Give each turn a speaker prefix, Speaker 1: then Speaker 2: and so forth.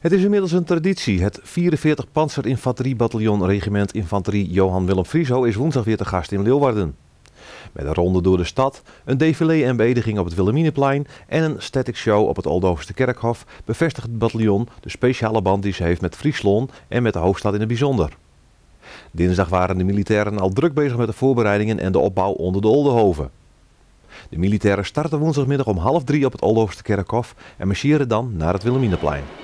Speaker 1: Het is inmiddels een traditie. Het 44 Panzerinfanteriebataljon Regiment Infanterie Johan Willem Frieso is woensdag weer te gast in Leeuwarden. Met een ronde door de stad, een défilé en beëdiging op het Wilhelmineplein en een static show op het Oldhoofdse Kerkhof bevestigt het bataljon de speciale band die ze heeft met Friesland en met de hoofdstad in het bijzonder. Dinsdag waren de militairen al druk bezig met de voorbereidingen en de opbouw onder de Oldenhoven. De militairen starten woensdagmiddag om half drie op het Oldhoofdse Kerkhof en marcheren dan naar het Wilhelmineplein.